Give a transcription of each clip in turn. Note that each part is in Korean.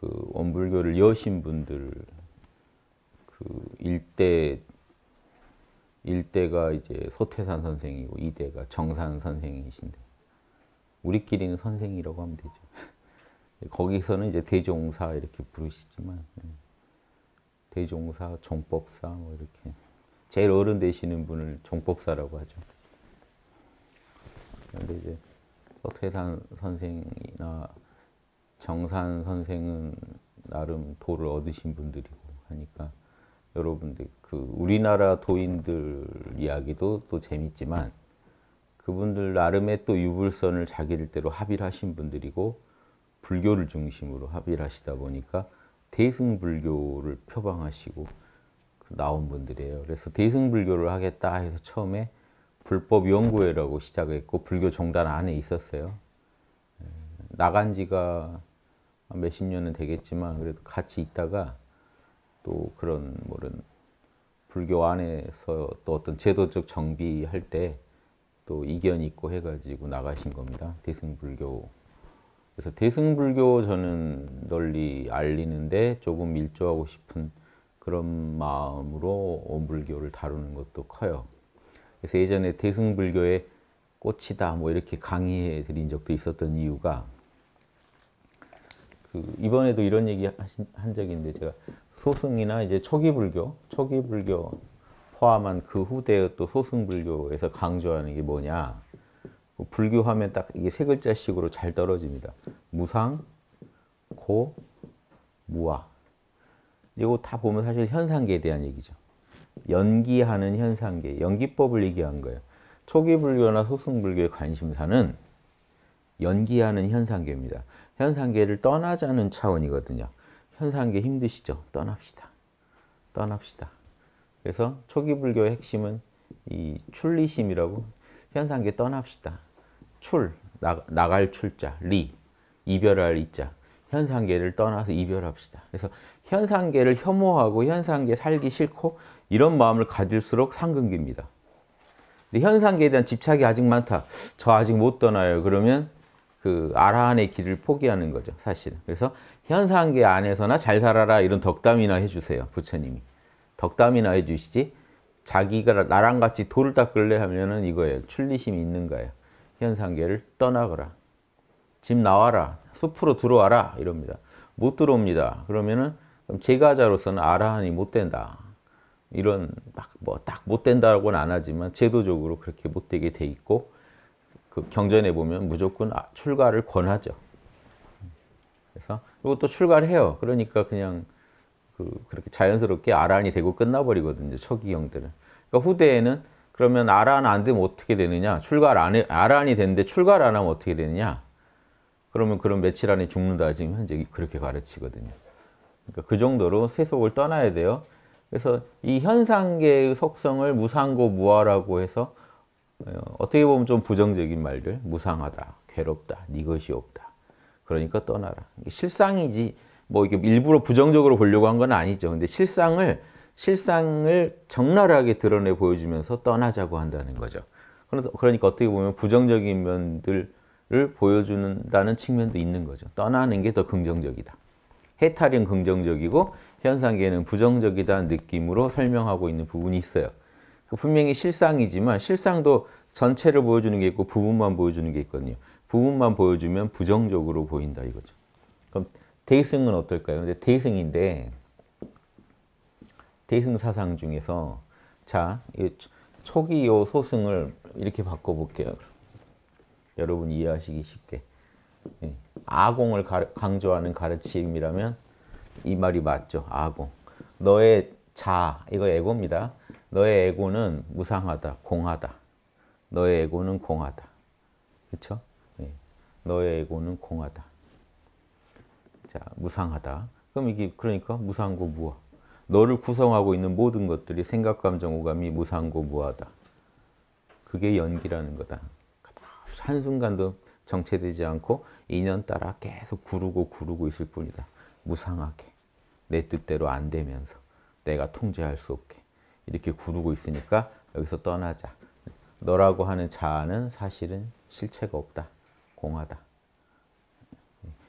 그 원불교를 여신 분들 그 일대 일대가 이제 소태산 선생이고 이대가 정산 선생이신데 우리끼리는 선생이라고 하면 되죠. 거기서는 이제 대종사 이렇게 부르시지만 네. 대종사, 종법사 뭐 이렇게 제일 어른 되시는 분을 종법사라고 하죠. 그런데 이제 서태산 선생이나 정산 선생은 나름 도를 얻으신 분들이고 하니까 여러분들 그 우리나라 도인들 이야기도 또 재밌지만 그분들 나름의 또 유불선을 자기들대로 합의를 하신 분들이고 불교를 중심으로 합의를 하시다 보니까 대승불교를 표방하시고 그 나온 분들이에요. 그래서 대승불교를 하겠다 해서 처음에 불법연구회라고 시작했고 불교 종단 안에 있었어요. 나간 지가 몇십 년은 되겠지만 그래도 같이 있다가 또 그런 뭐런 불교 안에서 또 어떤 제도적 정비할 때 또 이견이 있고 해가지고 나가신 겁니다. 대승불교. 그래서 대승불교 저는 널리 알리는데 조금 밀조하고 싶은 그런 마음으로 온불교를 다루는 것도 커요. 그래서 예전에 대승불교의 꽃이다 뭐 이렇게 강의해 드린 적도 있었던 이유가 그 이번에도 이런 얘기 하신, 한 적이 있는데 제가 소승이나 이제 초기 불교, 초기 불교 포함한 그 후대의 또 소승 불교에서 강조하는 게 뭐냐? 뭐 불교하면 딱 이게 세 글자식으로 잘 떨어집니다. 무상, 고, 무아. 이거 다 보면 사실 현상계에 대한 얘기죠. 연기하는 현상계, 연기법을 얘기한 거예요. 초기 불교나 소승 불교의 관심사는 연기하는 현상계입니다. 현상계를 떠나자는 차원이거든요. 현상계 힘드시죠? 떠납시다. 떠납시다. 그래서 초기 불교의 핵심은 이 출리심이라고 현상계 떠납시다. 출, 나, 나갈 출자, 리, 이별할 이자. 현상계를 떠나서 이별합시다. 그래서 현상계를 혐오하고 현상계 살기 싫고 이런 마음을 가질수록 상근기입니다. 근데 현상계에 대한 집착이 아직 많다. 저 아직 못 떠나요. 그러면 그 아라한의 길을 포기하는 거죠, 사실. 그래서 현상계 안에서나 잘 살아라 이런 덕담이나 해주세요, 부처님이. 덕담이나 해주시지 자기가 나랑 같이 돌을 닦을래 하면은 이거예요. 출리심이 있는 거예요. 현상계를 떠나거라. 집 나와라. 숲으로 들어와라. 이럽니다. 못 들어옵니다. 그러면은 제가자로서는 아라한이 못 된다. 이런 막 뭐 딱 못 된다고는 안 하지만 제도적으로 그렇게 못 되게 돼 있고 그 경전에 보면 무조건 아, 출가를 권하죠. 그래서 그리고 출가를 해요. 그러니까 그냥 그 그렇게 자연스럽게 아란이 되고 끝나버리거든요. 초기 형들은. 그러니까 후대에는 그러면 아란 안 되면 어떻게 되느냐? 출가를 안 해, 아란이 되는데 출가를 안 하면 어떻게 되느냐? 그러면 그런 며칠 안에 죽는다 지금 현재 그렇게 가르치거든요. 그러니까 그 정도로 세속을 떠나야 돼요. 그래서 이 현상계의 속성을 무상고 무아라고 해서 어, 어떻게 보면 좀 부정적인 말들 무상하다, 괴롭다, 네 것이 없다. 그러니까 떠나라. 실상이지 뭐 이게 일부러 부정적으로 보려고 한 건 아니죠. 근데 실상을 실상을 적나라하게 드러내 보여주면서 떠나자고 한다는 거죠. 그러니까 어떻게 보면 부정적인 면들을 보여주다는 측면도 있는 거죠. 떠나는 게 더 긍정적이다. 해탈은 긍정적이고 현상계는 부정적이다는 느낌으로 설명하고 있는 부분이 있어요. 분명히 실상이지만 실상도 전체를 보여주는 게 있고 부분만 보여주는 게 있거든요. 부분만 보여주면 부정적으로 보인다 이거죠. 그럼 대승은 어떨까요? 근데 대승인데 대승 사상 중에서 자, 초기 요 소승을 이렇게 바꿔 볼게요. 여러분 이해하시기 쉽게. 예, 아공을 강조하는 가르침이라면 이 말이 맞죠. 아공. 너의 자, 이거 에고입니다. 너의 에고는 무상하다, 공하다. 너의 에고는 공하다. 그렇죠? 너의 에고는 공하다. 자, 무상하다. 그럼 이게 그러니까 무상고 무아. 너를 구성하고 있는 모든 것들이 생각, 감정, 오감이 무상고 무하다. 그게 연기라는 거다. 한순간도 정체되지 않고 인연 따라 계속 구르고 구르고 있을 뿐이다. 무상하게. 내 뜻대로 안 되면서 내가 통제할 수 없게. 이렇게 구르고 있으니까 여기서 떠나자. 너라고 하는 자아는 사실은 실체가 없다. 공하다.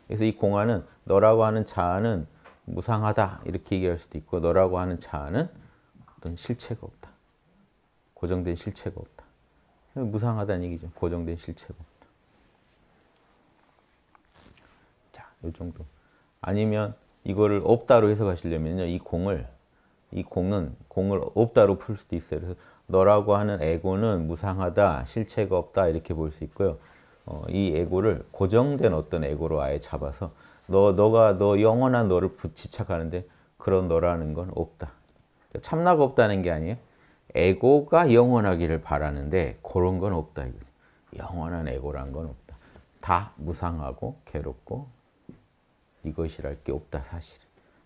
그래서 이 공하는 너라고 하는 자아는 무상하다 이렇게 얘기할 수도 있고 너라고 하는 자아는 어떤 실체가 없다. 고정된 실체가 없다. 무상하다는 얘기죠. 고정된 실체가 없다. 자, 요 정도. 아니면 이거를 없다로 해석하시려면요. 이 공을 이 공은 공을 없다로 풀 수도 있어요. 그래서 너라고 하는 에고는 무상하다, 실체가 없다 이렇게 볼 수 있고요. 어, 이 에고를 고정된 어떤 에고로 아예 잡아서 너 너가 너 영원한 너를 집착하는데 그런 너라는 건 없다. 그러니까 참나가 없다는 게 아니에요. 에고가 영원하기를 바라는데 그런 건 없다 이거죠. 영원한 에고란 건 없다. 다 무상하고 괴롭고 이것이랄 게 없다 사실.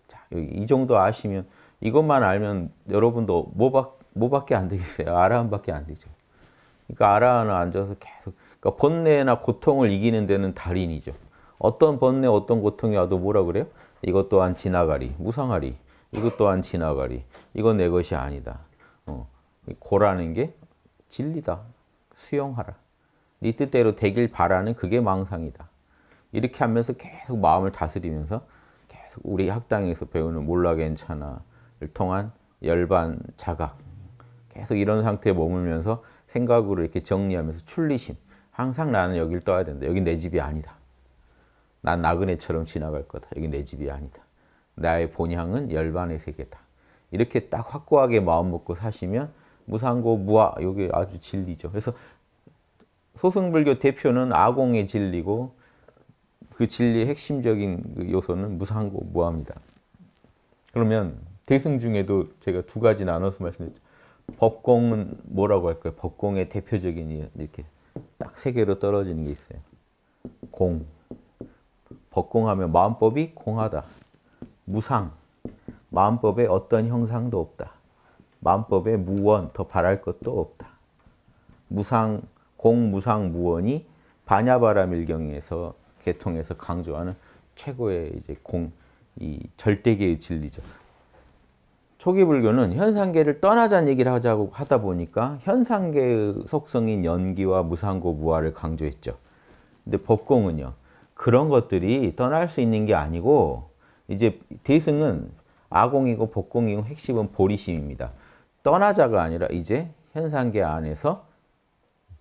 자, 이 정도 아시면 이것만 알면 여러분도 뭐밖, 에안 되겠어요? 아라함밖에 안 되죠. 그러니까 아라함을 앉아서 계속 그러니까 번뇌나 고통을 이기는 데는 달인이죠. 어떤 번뇌, 어떤 고통이 와도 뭐라 그래요? 이것 또한 지나가리, 무상하리. 이것 또한 지나가리. 이건 내 것이 아니다. 어. 고라는 게 진리다. 수용하라. 네 뜻대로 되길 바라는 그게 망상이다. 이렇게 하면서 계속 마음을 다스리면서 계속 우리 학당에서 배우는 몰라 괜찮아. 통한 열반, 자각 계속 이런 상태에 머물면서 생각으로 이렇게 정리하면서 출리심 항상 나는 여길 떠야 된다. 여기 내 집이 아니다. 난 나그네처럼 지나갈 거다. 여기 내 집이 아니다. 나의 본향은 열반의 세계다. 이렇게 딱 확고하게 마음먹고 사시면 무상고 무아 여기 아주 진리죠. 그래서 소승불교 대표는 아공의 진리고 그 진리의 핵심적인 그 요소는 무상고 무아입니다. 그러면 대승 중에도 제가 두 가지 나눠서 말씀드렸죠. 법공은 뭐라고 할까요? 법공의 대표적인 이렇게 딱 세 개로 떨어지는 게 있어요. 공. 법공하면 마음법이 공하다. 무상. 마음법에 어떤 형상도 없다. 마음법에 무원, 더 바랄 것도 없다. 무상, 공, 무상, 무원이 반야바라 밀경에서 개통해서 강조하는 최고의 이제 공, 이 절대계의 진리죠. 초기 불교는 현상계를 떠나자는 얘기를 하자고 하다 보니까 현상계의 속성인 연기와 무상고 무아를 강조했죠. 근데 법공은요. 그런 것들이 떠날 수 있는 게 아니고 이제 대승은 아공이고 법공이고 핵심은 보리심입니다. 떠나자가 아니라 이제 현상계 안에서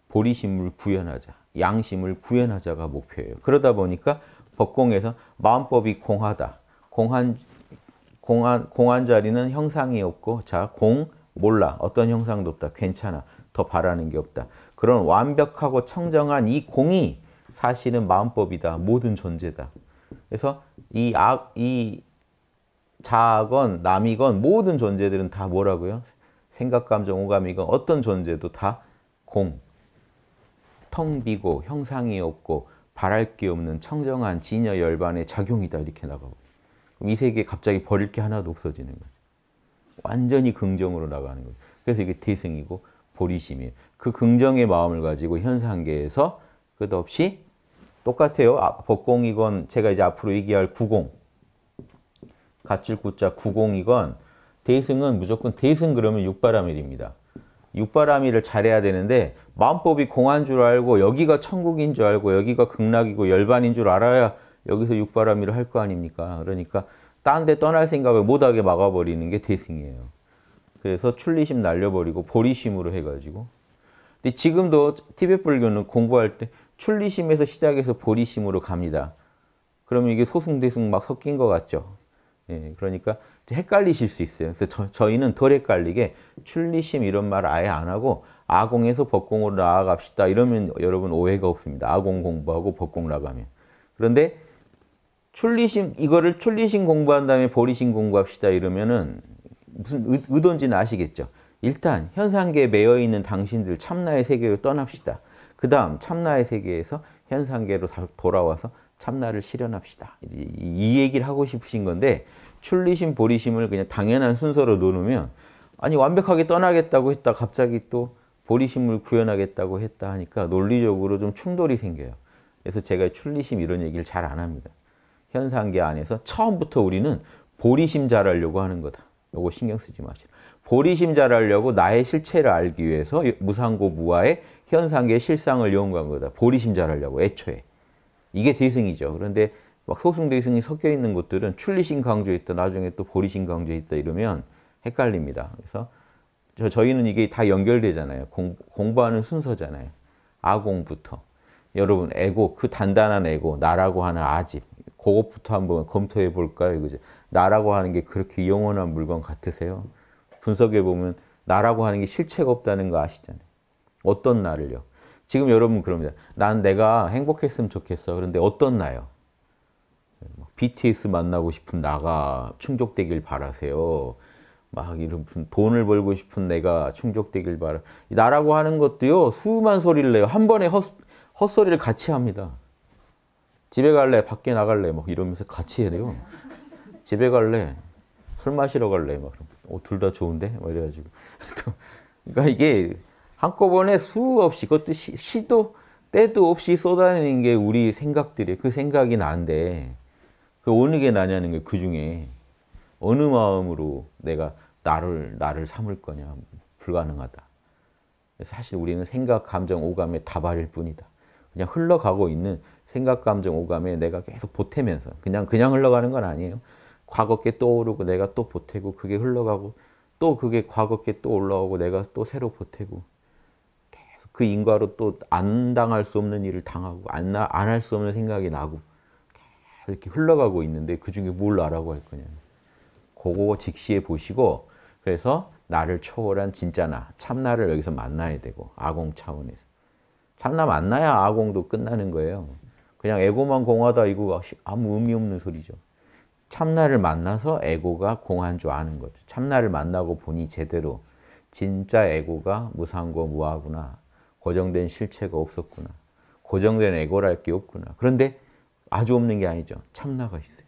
보리심을 구현하자, 양심을 구현하자가 목표예요. 그러다 보니까 법공에서 마음법이 공하다, 공한 공한, 공한 자리는 형상이 없고 자, 공, 몰라. 어떤 형상도 없다. 괜찮아. 더 바라는 게 없다. 그런 완벽하고 청정한 이 공이 사실은 마음법이다. 모든 존재다. 그래서 이 악, 이 자아건 남이건 모든 존재들은 다 뭐라고요? 생각, 감정, 오감이건 어떤 존재도 다 공, 텅 비고 형상이 없고 바랄 게 없는 청정한 진여 열반의 작용이다 이렇게 나가고 그럼 이 세계에 갑자기 버릴 게 하나도 없어지는 거죠. 완전히 긍정으로 나가는 거죠. 그래서 이게 태생이고 보리심이에요. 그 긍정의 마음을 가지고 현상계에서 끝없이 똑같아요. 아, 법공이건 제가 이제 앞으로 얘기할 구공 갓줄 구자 구공이건 대승은 무조건 대승 그러면 육바라밀입니다. 육바라밀을 잘해야 되는데 마음법이 공한 줄 알고 여기가 천국인 줄 알고 여기가 극락이고 열반인 줄 알아야 여기서 육바람이를 할 거 아닙니까? 그러니까 딴 데 떠날 생각을 못하게 막아버리는 게 대승이에요. 그래서 출리심 날려버리고 보리심으로 해가지고 근데 지금도 티벳 불교는 공부할 때 출리심에서 시작해서 보리심으로 갑니다. 그러면 이게 소승대승 막 섞인 것 같죠. 예, 그러니까 헷갈리실 수 있어요. 그래서 저, 저희는 덜 헷갈리게 출리심 이런 말 아예 안 하고 아공에서 법공으로 나아갑시다. 이러면 여러분 오해가 없습니다. 아공 공부하고 법공 나가면. 그런데 출리심 이거를 출리심 공부한 다음에 보리심 공부합시다 이러면은 무슨 의, 의도인지는 아시겠죠. 일단 현상계에 매여 있는 당신들 참나의 세계로 떠납시다. 그 다음 참나의 세계에서 현상계로 돌아와서 참나를 실현합시다. 이, 이 얘기를 하고 싶으신 건데 출리심, 보리심을 그냥 당연한 순서로 놓으면 아니 완벽하게 떠나겠다고 했다 갑자기 또 보리심을 구현하겠다고 했다 하니까 논리적으로 좀 충돌이 생겨요. 그래서 제가 출리심 이런 얘기를 잘 안 합니다. 현상계 안에서 처음부터 우리는 보리심 잘하려고 하는 거다. 요거 신경 쓰지 마시라. 보리심 잘하려고 나의 실체를 알기 위해서 무상고 무아의 현상계 실상을 이용한 거다. 보리심 잘하려고 애초에. 이게 대승이죠. 그런데 막 소승대승이 섞여 있는 것들은 출리신 강조에 있다, 나중에 또 보리신 강조에 있다 이러면 헷갈립니다. 그래서 저, 저희는 이게 다 연결되잖아요. 공, 공부하는 순서잖아요. 아공부터. 여러분, 에고, 그 단단한 에고, 나라고 하는 아집. 그것부터 한번 검토해 볼까요? 이거죠. 나라고 하는 게 그렇게 영원한 물건 같으세요? 분석해 보면 나라고 하는 게 실체가 없다는 거 아시잖아요. 어떤 나를요? 지금 여러분 그럽니다. 난 내가 행복했으면 좋겠어. 그런데 어떤 나요? 뭐 BTS 만나고 싶은 나가 충족되길 바라세요. 막 이런 무슨 돈을 벌고 싶은 내가 충족되길 바라. 나라고 하는 것도요. 수많 소리를 내요. 한 번에 헛, 헛소리를 같이 합니다. 집에 갈래, 밖에 나갈래, 막 이러면서 같이 해야 돼요. 집에 갈래, 술 마시러 갈래, 막 어, 둘다 좋은데? 막 이래가지고. 그러니까 이게 한꺼번에 수없이, 그것도 시, 시도, 때도 없이 쏟아내는 게 우리 생각들이, 그 생각이 나인데, 그 어느 게 나냐는 게 그 중에 어느 마음으로 내가 나를, 나를 삼을 거냐, 불가능하다. 사실 우리는 생각, 감정, 오감의 다발일 뿐이다. 그냥 흘러가고 있는 생각, 감정, 오감에 내가 계속 보태면서 그냥 그냥 흘러가는 건 아니에요. 과거께 떠오르고 내가 또 보태고 그게 흘러가고 또 그게 과거께 또 올라오고 내가 또 새로 보태고 계속 그 인과로 또 안 당할 수 없는 일을 당하고 안 할 수 없는 생각이 나고 계속 이렇게 흘러가고 있는데 그 중에 뭘 알아고 할 거냐. 그거 직시해 보시고 그래서 나를 초월한 진짜 나, 참나를 여기서 만나야 되고 아공 차원에서. 참나 만 나야 아공도 끝나는 거예요. 그냥 에고만 공하다 이거 아무 의미 없는 소리죠. 참나를 만나서 에고가 공한 줄 아는 거죠. 참나를 만나고 보니 제대로 진짜 에고가 무상고 무하구나. 고정된 실체가 없었구나. 고정된 에고랄 게 없구나. 그런데 아주 없는 게 아니죠. 참나가 있어요.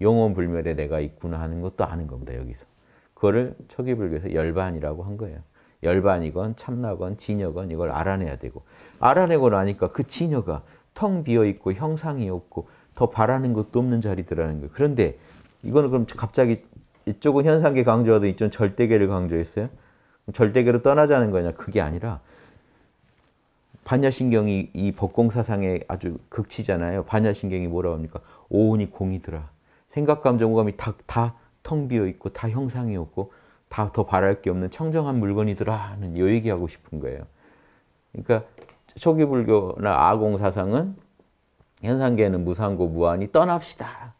영원 불멸에 내가 있구나 하는 것도 아는 겁니다. 여기서. 그거를 초기불교에서 열반이라고 한 거예요. 열반이건 참나건 진여건 이걸 알아내야 되고 알아내고 나니까 그 진여가 텅 비어있고 형상이 없고 더 바라는 것도 없는 자리더라는 거예요. 그런데 이거는 그럼 갑자기 이쪽은 현상계 강조하더 이쪽은 절대계를 강조했어요? 절대계로 떠나자는 거냐? 그게 아니라 반야신경이 이 법공사상의 아주 극치잖아요. 반야신경이 뭐라고 합니까? 오온이 공이더라. 생각, 감정, 감이다 텅 비어있고 다 형상이 없고 다더 바랄 게 없는 청정한 물건이더라 하는 요 얘기하고 싶은 거예요. 그러니까 초기 불교나 아공 사상은 현상계는 무상고 무한이 떠납시다.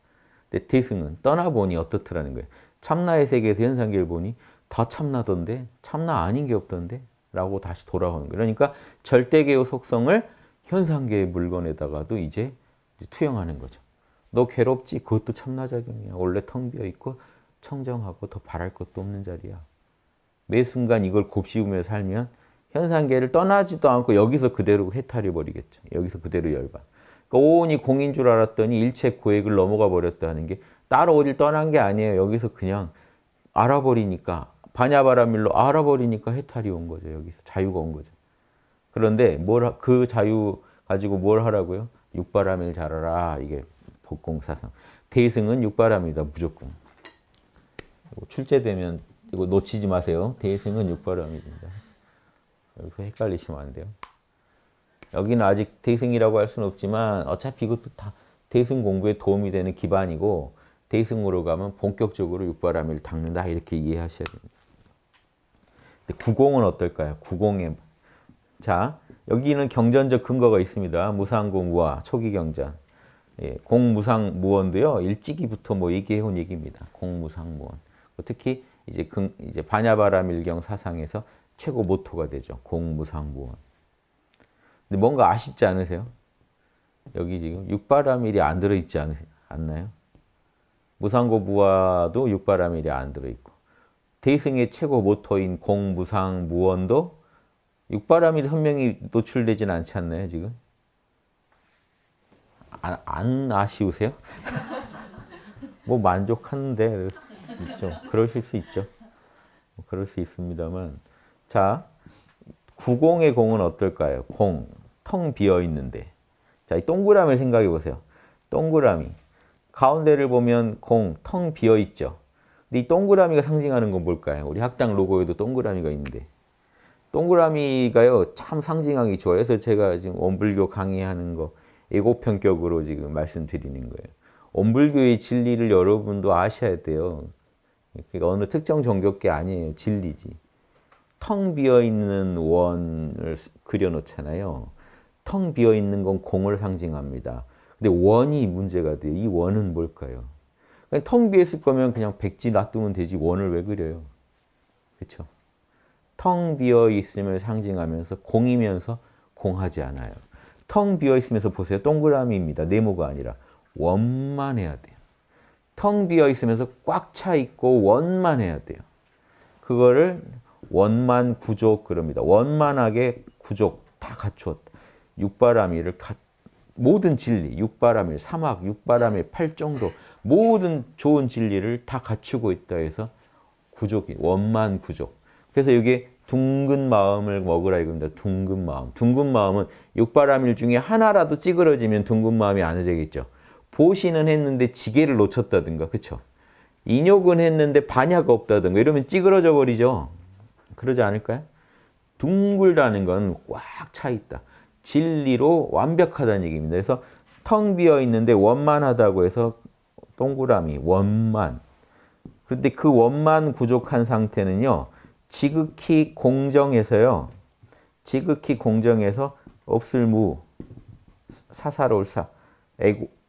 근데 대승은 떠나보니 어떻더라는 거예요. 참나의 세계에서 현상계를 보니 다 참나던데 참나 아닌 게 없던데 라고 다시 돌아오는 거예요. 그러니까 절대계의 속성을 현상계의 물건에다가도 이제 투영하는 거죠. 너 괴롭지? 그것도 참나작용이야. 원래 텅 비어 있고 청정하고 더 바랄 것도 없는 자리야. 매 순간 이걸 곱씹으며 살면 현상계를 떠나지도 않고 여기서 그대로 해탈해 버리겠죠. 여기서 그대로 열반. 그러니까 온이 공인 줄 알았더니 일체 고액을 넘어가 버렸다는 게 따로 어딜 떠난 게 아니에요. 여기서 그냥 알아버리니까 반야바라밀로 알아버리니까 해탈이 온 거죠. 여기서 자유가 온 거죠. 그런데 뭘그 자유 가지고 뭘 하라고요? 육바라밀 잘하라. 이게 복공사상. 대승은 육바람이다 무조건. 뭐 출제되면 이거 놓치지 마세요. 대생은 6발음입니다. 여기서 헷갈리시면 안 돼요. 여기는 아직 대생이라고 할 수는 없지만 어차피 이것도 다 대승 공부에 도움이 되는 기반이고 대승으로 가면 본격적으로 육바람일 닦는다 이렇게 이해하셔야 됩니다. 근데 구공은 어떨까요? 구공에 뭐. 자 여기는 경전적 근거가 있습니다. 무상공 우와 초기 경전 예, 공무상 무원도요 일찍이부터 뭐 얘기해온 얘기입니다. 공무상 무원 특히 이제, 근, 이제 반야바라 밀경 사상에서 최고 모토가 되죠. 공무상무원. 근데 뭔가 아쉽지 않으세요? 여기 지금 육바라밀이 안 들어있지 않, 않나요? 무상고부와도 육바라밀이 안 들어있고 대승의 최고 모토인 공무상 무원도 육바람이 선명히 노출되진 않지 않나요 지금? 안, 아, 안 아쉬우세요? 뭐 만족한데 있죠. 그러실 수 있죠. 뭐 그럴 수 있습니다만 자 90의 공은 어떨까요? 공, 텅 비어 있는데 자, 이 동그라미를 생각해 보세요. 동그라미. 가운데를 보면 공, 텅 비어 있죠. 근데 이 동그라미가 상징하는 건 뭘까요? 우리 학당 로고에도 동그라미가 있는데 동그라미가요 참 상징하기 좋아요. 그래서 제가 지금 원불교 강의하는 거 애고편격으로 지금 말씀드리는 거예요. 원불교의 진리를 여러분도 아셔야 돼요. 그러니까 어느 특정 종교께 아니에요. 진리지. 텅 비어 있는 원을 그려놓잖아요. 텅 비어 있는 건 공을 상징합니다. 근데 원이 문제가 돼요. 이 원은 뭘까요? 텅 비어 을 거면 그냥 백지 놔두면 되지 원을 왜 그려요? 그렇죠? 텅 비어 있음을 상징하면서 공이면서 공하지 않아요. 텅 비어 있으면서 보세요. 동그라미입니다. 네모가 아니라 원만 해야 돼. 텅 비어 있으면서 꽉 차 있고 원만해야 돼요. 그거를 원만 구족 그럽니다. 원만하게 구족 다 갖추었다. 육바라밀을 갖 모든 진리, 육바라밀, 사막, 육바라밀, 팔정도 모든 좋은 진리를 다 갖추고 있다 해서 구족이 원만 구족. 그래서 여기 둥근 마음을 먹으라 이겁니다. 둥근 마음. 둥근 마음은 육바라밀 중에 하나라도 찌그러지면 둥근 마음이 안 되겠죠. 보시는 했는데 지게를 놓쳤다든가 그쵸 인욕은 했는데 반야가 없다든가 이러면 찌그러져 버리죠. 그러지 않을까요? 둥글다는 건 꽉 차 있다. 진리로 완벽하다는 얘기입니다. 그래서 텅 비어 있는데 원만하다고 해서 동그라미, 원만. 그런데 그 원만 부족한 상태는요. 지극히 공정해서요. 지극히 공정해서 없을 무, 사사로울사,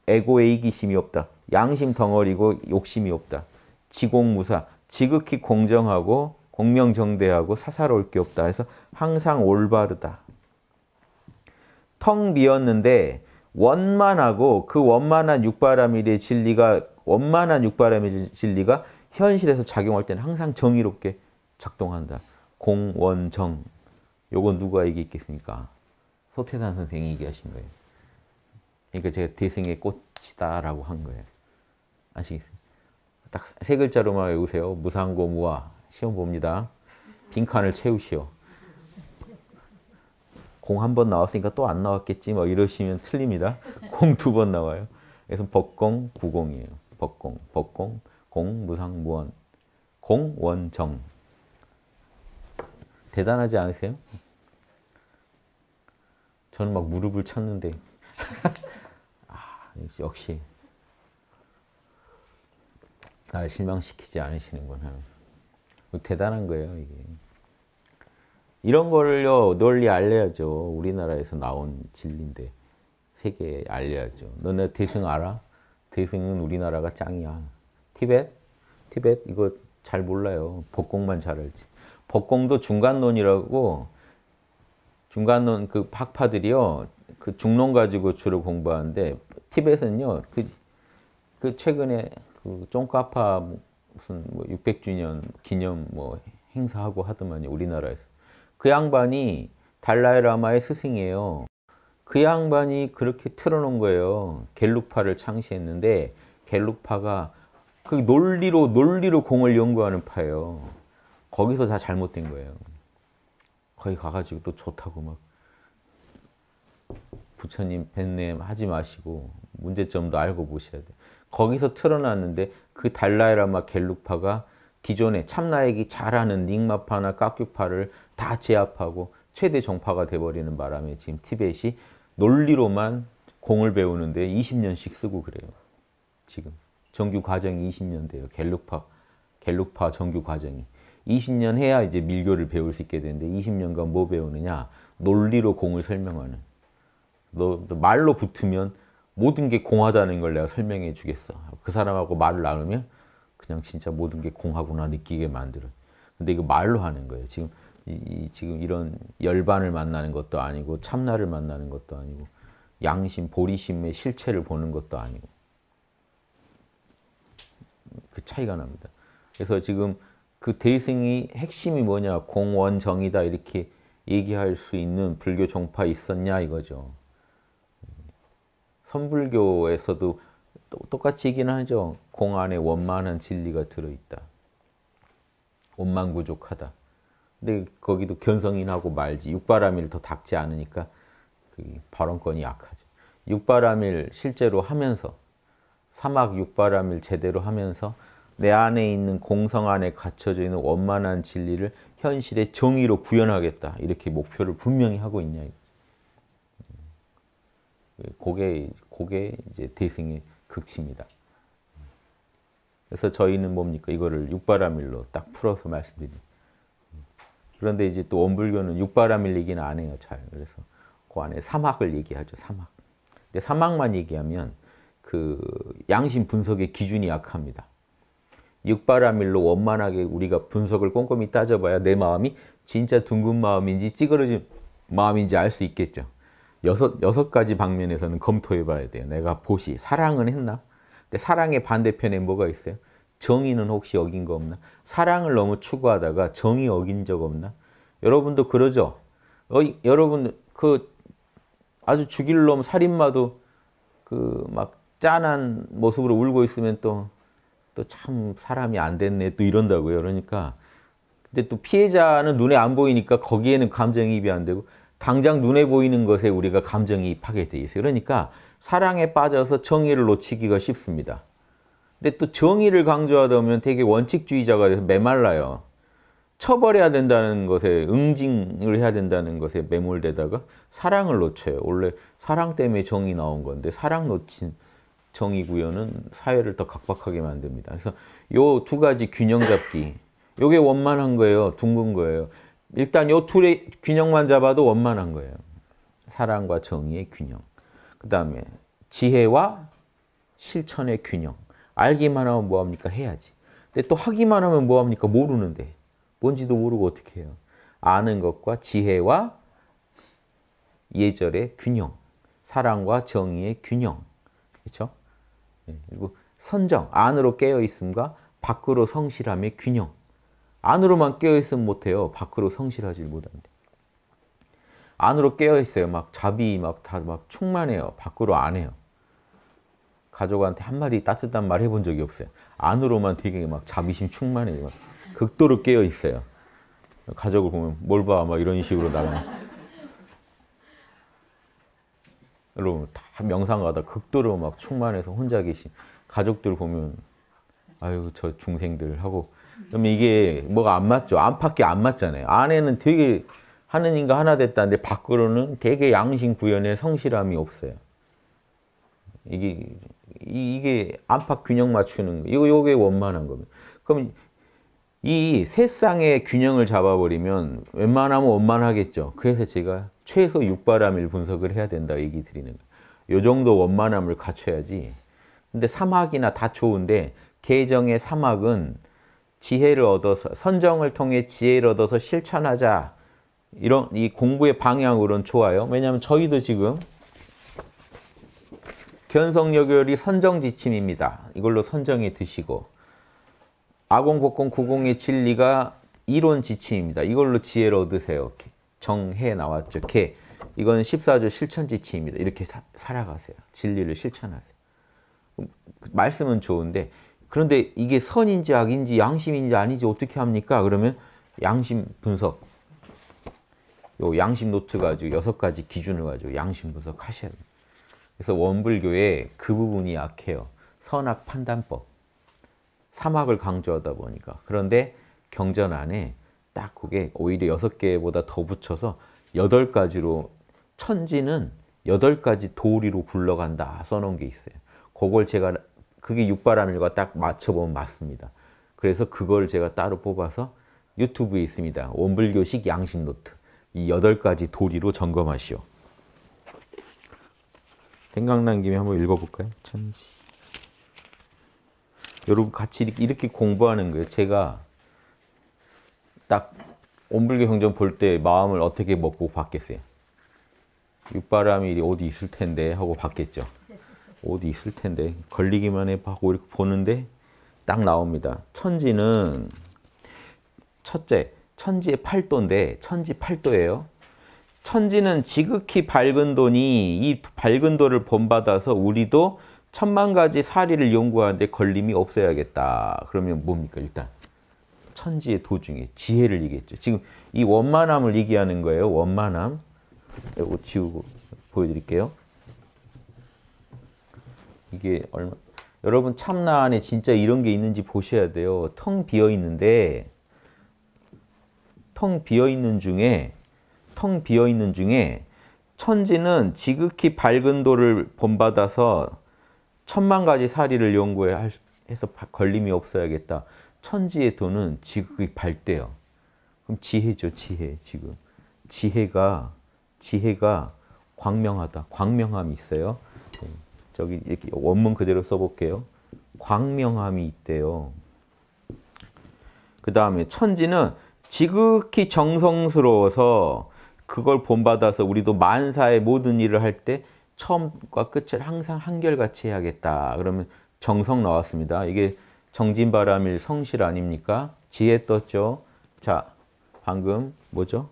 에고의 이기심이 없다. 양심 덩어리고 욕심이 없다. 지공무사, 지극히 공정하고 공명정대하고 사사로울 게 없다. 해서 항상 올바르다. 텅 비었는데 원만하고 그 원만한 육바라밀의 진리가 원만한 육바라밀의 진리가 현실에서 작용할 때는 항상 정의롭게 작동한다. 공원정. 요건 누가 얘기 했겠습니까소태산 선생이 얘기하신 거예요. 그러니까 제가 대승의 꽃이다라고 한 거예요. 아시겠어요? 딱 세 글자로만 외우세요. 무상고무와 시험 봅니다. 빈칸을 채우시오. 공 한 번 나왔으니까 또 안 나왔겠지 뭐 이러시면 틀립니다. 공 두 번 나와요. 그래서 법공, 구공이에요. 법공, 법공, 공, 무상, 무원. 공, 원, 정. 대단하지 않으세요? 저는 막 무릎을 쳤는데 역시 나 실망시키지 않으시는구나. 뭐 대단한 거예요, 이게. 이런 거요 널리 알려야죠. 우리나라에서 나온 진리인데. 세계에 알려야죠. 너네 대승 알아? 대승은 우리나라가 짱이야. 티벳? 티벳 이거 잘 몰라요. 복공만 잘 알지. 복공도 중간론이라고 중간론 그 학파들이요. 그 중론 가지고 주로 공부하는데 티벳은요, 그, 그 최근에 그 쫑카파 무슨 뭐 600주년 기념 뭐 행사하고 하더만요, 우리나라에서. 그 양반이 달라이라마의 스승이에요. 그 양반이 그렇게 틀어놓은 거예요. 갤룩파를 창시했는데 갤룩파가 그 논리로 논리로 공을 연구하는 파예요. 거기서 다 잘못된 거예요. 거기 가가지고 또 좋다고 막 부처님 뱃냄 하지 마시고 문제점도 알고 보셔야 돼요. 거기서 틀어놨는데 그 달라이라마 갤루파가 기존에 참나액이 잘하는 닝마파나 까큐파를 다 제압하고 최대 정파가 돼버리는 바람에 지금 티벳이 논리로만 공을 배우는데 20년씩 쓰고 그래요. 지금 정규 과정이 20년 돼요. 갤룩파, 갤룩파 정규 과정이. 20년 해야 이제 밀교를 배울 수 있게 되는데 20년간 뭐 배우느냐? 논리로 공을 설명하는. 너, 말로 붙으면 모든 게 공하다는 걸 내가 설명해 주겠어. 그 사람하고 말을 나누면 그냥 진짜 모든 게 공하구나 느끼게 만들어. 근데 이거 말로 하는 거예요. 지금 이, 이, 지금 이런 열반을 만나는 것도 아니고 참나를 만나는 것도 아니고 양심, 보리심의 실체를 보는 것도 아니고 그 차이가 납니다. 그래서 지금 그 대승이 핵심이 뭐냐 공원정이다 이렇게 얘기할 수 있는 불교 종파 있었냐 이거죠. 선불교에서도 똑같이기는 하죠. 공 안에 원만한 진리가 들어있다. 원만부족하다. 근데 거기도 견성인하고 말지. 육바람일 더 닥지 않으니까 발언권이 약하죠. 육바람일 실제로 하면서 사막 육바람일 제대로 하면서 내 안에 있는 공성 안에 갖춰져 있는 원만한 진리를 현실의 정의로 구현하겠다. 이렇게 목표를 분명히 하고 있냐. 음. 그게 그게 이제 대승의 극치입니다. 그래서 저희는 뭡니까? 이거를 육바라밀로 딱 풀어서 말씀드립니 그런데 이제 또 원불교는 육바라밀 얘기는 안 해요, 잘. 그래서 그 안에 사막을 얘기하죠, 사막. 근데 사막만 얘기하면 그 양심 분석의 기준이 약합니다. 육바라밀로 원만하게 우리가 분석을 꼼꼼히 따져봐야 내 마음이 진짜 둥근 마음인지 찌그러진 마음인지 알 수 있겠죠. 여섯, 여섯 가지 방면에서는 검토해 봐야 돼요. 내가 보시, 사랑은 했나? 근데 사랑의 반대편에 뭐가 있어요? 정의는 혹시 어긴 거 없나? 사랑을 너무 추구하다가 정의 어긴 적 없나? 여러분도 그러죠? 어, 여러분 그 아주 죽일 놈 살인마도 그 막 짠한 모습으로 울고 있으면 또 또 참 사람이 안 됐네 또 이런다고요. 그러니까 근데 또 피해자는 눈에 안 보이니까 거기에는 감정이입이 안 되고 당장 눈에 보이는 것에 우리가 감정이 파괴돼 있어요. 그러니까 사랑에 빠져서 정의를 놓치기가 쉽습니다. 근데 또 정의를 강조하다 보면 되게 원칙주의자가 돼서 메말라요. 처벌해야 된다는 것에 응징을 해야 된다는 것에 매몰되다가 사랑을 놓쳐요. 원래 사랑 때문에 정이 나온 건데 사랑 놓친 정의 구현은 사회를 더 각박하게 만듭니다. 그래서 요 두 가지 균형 잡기. 요게 원만한 거예요. 둥근 거예요. 일단 요 둘의 균형만 잡아도 원만한 거예요. 사랑과 정의의 균형. 그 다음에 지혜와 실천의 균형. 알기만 하면 뭐합니까? 해야지. 근데 또 하기만 하면 뭐합니까? 모르는데. 뭔지도 모르고 어떻게 해요? 아는 것과 지혜와 예절의 균형. 사랑과 정의의 균형. 그렇죠? 예, 그리고 선정, 안으로 깨어있음과 밖으로 성실함의 균형. 안으로만 깨어있으면 못해요. 밖으로 성실하지 못합니 안으로 깨어있어요. 막 자비, 막다 막 충만해요. 밖으로 안 해요. 가족한테 한마디 따뜻한 말 해본 적이 없어요. 안으로만 되게 막 자비심 충만해요. 막 극도로 깨어있어요. 가족을 보면 뭘 봐? 막 이런 식으로 나가. 여러분, 다 명상가다 극도로 막 충만해서 혼자 계신 가족들 보면 아유, 저 중생들 하고 그러면 이게 뭐가 안 맞죠. 안팎에 안 맞잖아요. 안에는 되게 하느님과 하나 됐다는데 밖으로는 되게 양심 구현에 성실함이 없어요. 이게 이, 게 안팎 균형 맞추는 거. 이거 요게 원만한 겁니다. 그럼 이세 쌍의 균형을 잡아버리면 웬만하면 원만하겠죠. 그래서 제가 최소 육바람일 분석을 해야 된다 얘기 드리는 거예요. 요 정도 원만함을 갖춰야지. 근데 사막이나 다 좋은데 계정의 사막은 지혜를 얻어서 선정을 통해 지혜를 얻어서 실천하자. 이런 이 공부의 방향으로는 좋아요. 왜냐하면 저희도 지금 견성여결이 선정지침입니다. 이걸로 선정해 드시고 아공복공 구공의 진리가 이론 지침입니다. 이걸로 지혜를 얻으세요. 정해 나왔죠. 개. 이건 14조 실천 지침입니다. 이렇게 사, 살아가세요. 진리를 실천하세요. 음, 말씀은 좋은데 그런데 이게 선인지 악인지 양심인지 아닌지 어떻게 합니까? 그러면 양심 분석. 요 양심 노트 가지고 여섯 가지 기준을 가지고 양심 분석 하셔야 돼요. 그래서 원불교에 그 부분이 약해요. 선악 판단법. 사막을 강조하다 보니까. 그런데 경전 안에 딱 그게 오히려 여섯 개보다 더 붙여서 여덟 가지로 천지는 여덟 가지 도리로 굴러간다 써놓은 게 있어요. 그걸 제가 그게 육바라밀과 딱 맞춰보면 맞습니다. 그래서 그걸 제가 따로 뽑아서 유튜브에 있습니다. 원불교식 양식 노트. 이 여덟 가지 도리로 점검하시오. 생각난 김에 한번 읽어볼까요? 천지. 여러분 같이 이렇게, 공부하는 거예요. 제가 딱 온불교 경전 볼 때 마음을 어떻게 먹고 봤겠어요? 육바람이 어디 있을 텐데 하고 봤겠죠. 어디 있을 텐데 걸리기만 해 하고 이렇게 보는데 딱 나옵니다. 천지는 첫째 천지의 8도인데 천지 8도예요. 천지는 지극히 밝은 돈이 이 밝은 도를 본받아서 우리도 천만 가지 사리를 연구하는데 걸림이 없어야겠다. 그러면 뭡니까 일단? 천지의 도중에 지혜를 이겼죠. 지금 이 원만함을 얘기하는 거예요. 원만함. 이거 지우고 보여드릴게요. 이게 얼마 여러분 참나 안에 진짜 이런 게 있는지 보셔야 돼요. 텅 비어 있는데 텅 비어 있는 중에 텅 비어 있는 중에 천지는 지극히 밝은 도를 본받아서 천만 가지 사리를 연구해서 걸림이 없어야겠다. 천지의 도는 지극히 밝대요. 그럼 지혜죠, 지혜 지금. 지혜가 지혜가 광명하다. 광명함이 있어요. 저기 이렇게 원문 그대로 써볼게요. 광명함이 있대요. 그 다음에 천지는 지극히 정성스러워서 그걸 본받아서 우리도 만사의 모든 일을 할 때 처음과 끝을 항상 한결같이 해야겠다. 그러면 정성 나왔습니다. 이게 정진바람일 성실 아닙니까? 지혜 떴죠? 자, 방금 뭐죠?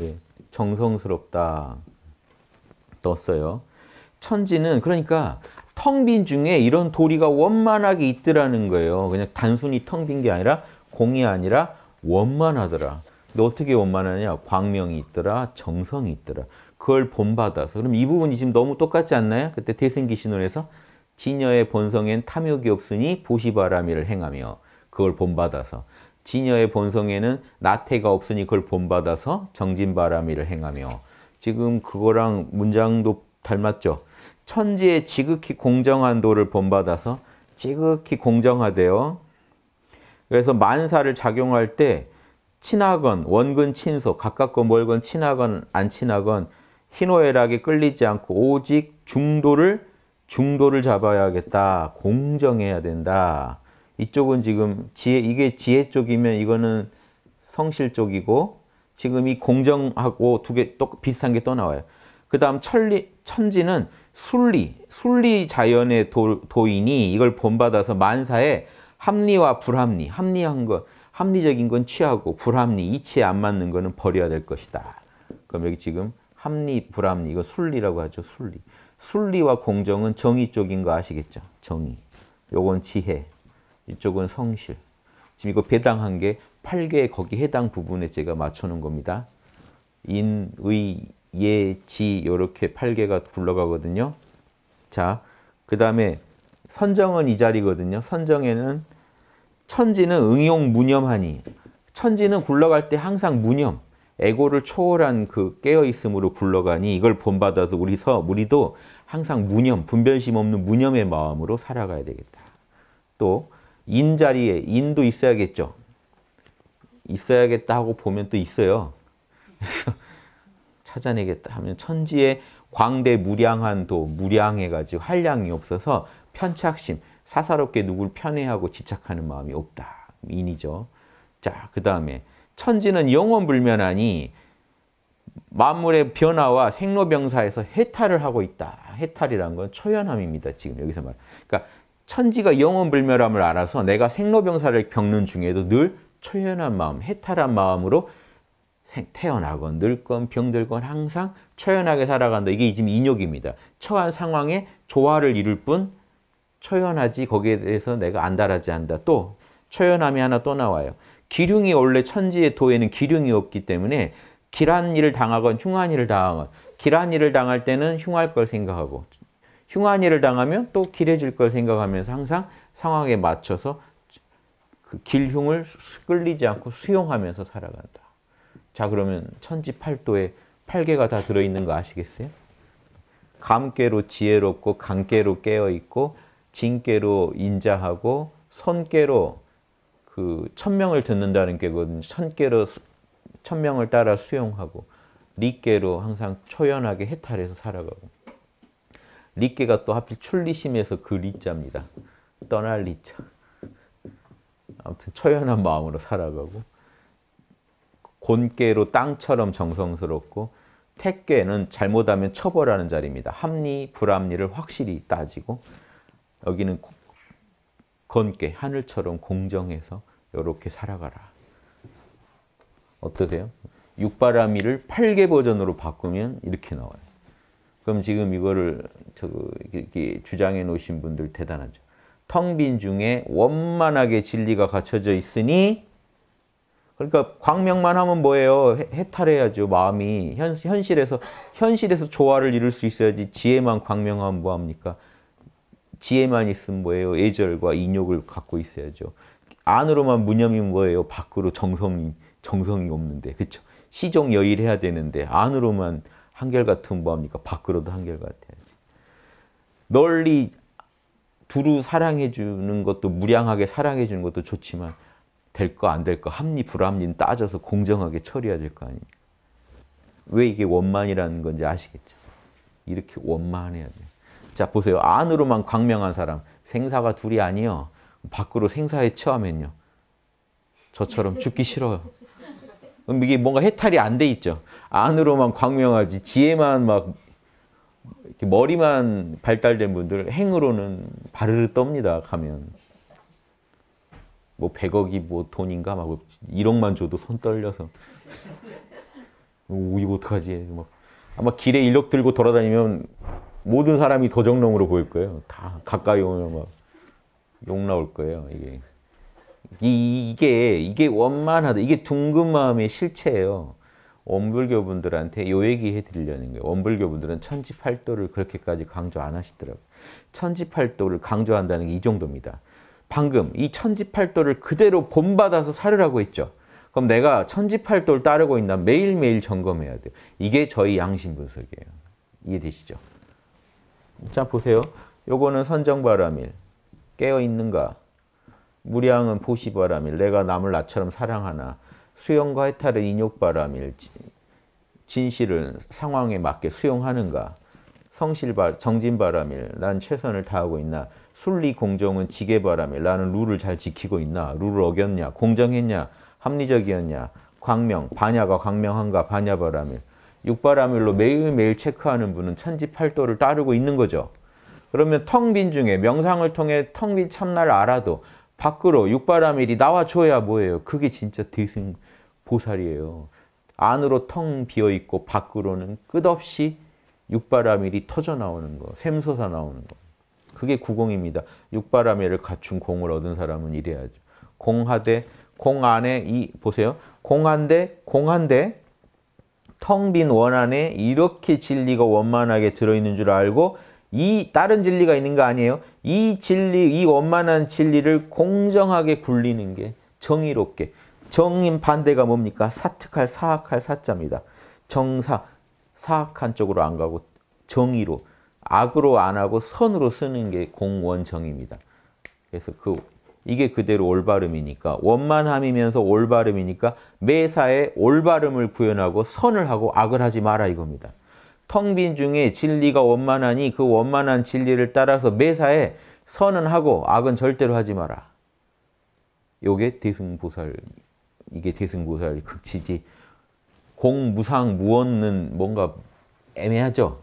예, 정성스럽다. 떴어요. 천지는 그러니까 텅 빈 중에 이런 도리가 원만하게 있더라는 거예요. 그냥 단순히 텅 빈 게 아니라 공이 아니라 원만하더라. 근데 어떻게 원만하냐? 광명이 있더라, 정성이 있더라. 그걸 본받아서. 그럼 이 부분이 지금 너무 똑같지 않나요? 그때 대승기신원에서 진여의 본성엔 탐욕이 없으니 보시바람이를 행하며 그걸 본받아서 진여의 본성에는 나태가 없으니 그걸 본받아서 정진바람이를 행하며 지금 그거랑 문장도 닮았죠? 천지의 지극히 공정한 도를 본받아서 지극히 공정하대요. 그래서 만사를 작용할 때 친하건 원근 친소 가깝건 멀건 친하건 안 친하건 희노애락에 끌리지 않고 오직 중도를 중도를 잡아야겠다. 공정해야 된다. 이쪽은 지금 지혜 이게 지혜 쪽이면 이거는 성실 쪽이고 지금 이 공정하고 두 개 또 비슷한 게 또 나와요. 그다음 천리 천지는 순리, 순리 자연의 도, 인이 이걸 본받아서 만사에 합리와 불합리, 합리한 거, 합리적인 건 취하고 불합리, 이치에 안 맞는 거는 버려야 될 것이다. 그럼 여기 지금 합리, 불합리, 이거 순리라고 하죠, 순리. 순리와 공정은 정의 쪽인 거 아시겠죠? 정의. 요건 지혜. 이쪽은 성실. 지금 이거 배당한 게 8개 거기 해당 부분에 제가 맞춰놓은 겁니다. 인, 의, 예, 지 이렇게 8개가 굴러가거든요. 자, 그 다음에 선정은 이 자리거든요. 선정에는 천지는 응용 무념하니 천지는 굴러갈 때 항상 무념, 에고를 초월한 그 깨어있음으로 굴러가니 이걸 본받아서 우리 서, 우리도 항상 무념, 분별심 없는 무념의 마음으로 살아가야 되겠다. 또 인 자리에 인도 있어야겠죠. 있어야겠다 하고 보면 또 있어요. 찾아내겠다 하면 천지에 광대 무량한 도 무량해가지고 한량이 없어서 편착심 사사롭게 누굴 편애하고 집착하는 마음이 없다. 인이죠. 자, 그 다음에 천지는 영원불면하니 만물의 변화와 생로병사에서 해탈을 하고 있다. 해탈이란 건 초연함입니다. 지금 여기서 말. 그러니까 천지가 영원불멸함을 알아서 내가 생로병사를 겪는 중에도 늘 초연한 마음, 해탈한 마음으로 태어나건 늙건 병들건 항상 처연하게 살아간다. 이게 지금 인욕입니다. 처한 상황에 조화를 이룰 뿐 처연하지 거기에 대해서 내가 안달하지 않다. 또 처연함이 하나 또 나와요. 기륭이 원래 천지의 도에는 기륭이 없기 때문에 길한 일을 당하건 흉한 일을 당하건 길한 일을 당할 때는 흉할 걸 생각하고 흉한 일을 당하면 또 길해질 걸 생각하면서 항상 상황에 맞춰서 그 길흉을 끌리지 않고 수용하면서 살아간다. 자 그러면 천지 팔도에 팔개가다 들어있는 거 아시겠어요? 감깨로 지혜롭고 강깨로 깨어있고 진깨로 인자하고 선깨로 그 천명을 듣는다는 게거든요. 천깨로 천명을 따라 수용하고 리깨로 항상 초연하게 해탈해서 살아가고 리깨가 또 하필 출리심에서 그 리자입니다. 떠날 리자. 아무튼 초연한 마음으로 살아가고 곤깨로 땅처럼 정성스럽고 택계는 잘못하면 처벌하는 자리입니다. 합리, 불합리를 확실히 따지고 여기는 건게 하늘처럼 공정해서 이렇게 살아가라. 어떠세요? 육바라미를 8개 버전으로 바꾸면 이렇게 나와요. 그럼 지금 이거를 저 이렇게 주장해 놓으신 분들 대단하죠. 텅빈 중에 원만하게 진리가 갖춰져 있으니 그러니까 광명만 하면 뭐예요? 해탈해야죠. 마음이 현, 현실에서 현실에서 조화를 이룰 수 있어야지 지혜만 광명하면 뭐합니까? 지혜만 있으면 뭐예요? 애절과 인욕을 갖고 있어야죠. 안으로만 무념이면 뭐예요? 밖으로 정성이 정성이 없는데 그렇죠? 시종 여일해야 되는데 안으로만 한결같은 뭐합니까? 밖으로도 한결같아야지. 널리 두루 사랑해주는 것도 무량하게 사랑해주는 것도 좋지만 될거안될거 합리 불합리는 따져서 공정하게 처리해야 될 거아니에왜 이게 원만이라는 건지 아시겠죠? 이렇게 원만해야 돼. 자 보세요. 안으로만 광명한 사람 생사가 둘이 아니요. 밖으로 생사에 처하면요. 저처럼 죽기 싫어요. 그럼 이게 뭔가 해탈이 안 돼 있죠. 안으로만 광명하지 지혜만 막 머리만 발달된 분들 행으로는 바르르 떱니다. 가면. 뭐 100억이 뭐 돈인가 막 1억만 줘도 손 떨려서 오 이거 어떡하지 막 아마 길에 인력 들고 돌아다니면 모든 사람이 도정농으로 보일 거예요. 다 가까이 오면 막 욕 나올 거예요. 이게 이, 게 이게 원만하다. 이게 둥근 마음의 실체예요. 원불교 분들한테 요 얘기 해드리려는 거예요. 원불교 분들은 천지팔도를 그렇게까지 강조 안 하시더라고요. 천지팔도를 강조한다는 게 이 정도입니다. 방금 이 천지팔도를 그대로 본받아서 살으라고 했죠. 그럼 내가 천지팔도를 따르고 있나 매일매일 점검해야 돼요. 이게 저희 양심 분석이에요. 이해되시죠? 자 보세요. 요거는 선정바람일. 깨어있는가? 무량은 보시바람일. 내가 남을 나처럼 사랑하나? 수용과 해탈은 인욕바람일. 진실은 상황에 맞게 수용하는가? 성실바, 정진바람일. 난 최선을 다하고 있나? 순리 공정은 지게바람에라는 룰을 잘 지키고 있나, 룰을 어겼냐, 공정했냐, 합리적이었냐, 광명, 반야가 광명한가, 반야바람일, 육바람일로 매일매일 체크하는 분은 천지팔도를 따르고 있는 거죠. 그러면 텅 빈 중에 명상을 통해 텅 빈참나 알아도 밖으로 육바람일이 나와줘야 뭐예요? 그게 진짜 대승 보살이에요. 안으로 텅 비어있고 밖으로는 끝없이 육바람일이 터져나오는 거, 샘솟아 나오는 거. 그게 구공입니다. 육바라밀을 갖춘 공을 얻은 사람은 이래야죠. 공하되 공 안에 이 보세요. 공한데 공한데 텅빈 원 안에 이렇게 진리가 원만하게 들어있는 줄 알고 이 다른 진리가 있는 거 아니에요? 이 진리, 이 원만한 진리를 공정하게 굴리는 게 정의롭게. 정인 반대가 뭡니까? 사특할, 사악할 사자입니다. 정사, 사악한 쪽으로 안 가고 정의로. 악으로 안 하고 선으로 쓰는 게 공원정입니다. 그래서 그 이게 그대로 올바름이니까 원만함이면서 올바름이니까 매사에 올바름을 구현하고 선을 하고 악을 하지 마라 이겁니다. 텅 빈 중에 진리가 원만하니 그 원만한 진리를 따라서 매사에 선은 하고 악은 절대로 하지 마라. 요게 대승보살 이게 대승보살 극치지 공무상 무언는 뭔가 애매하죠.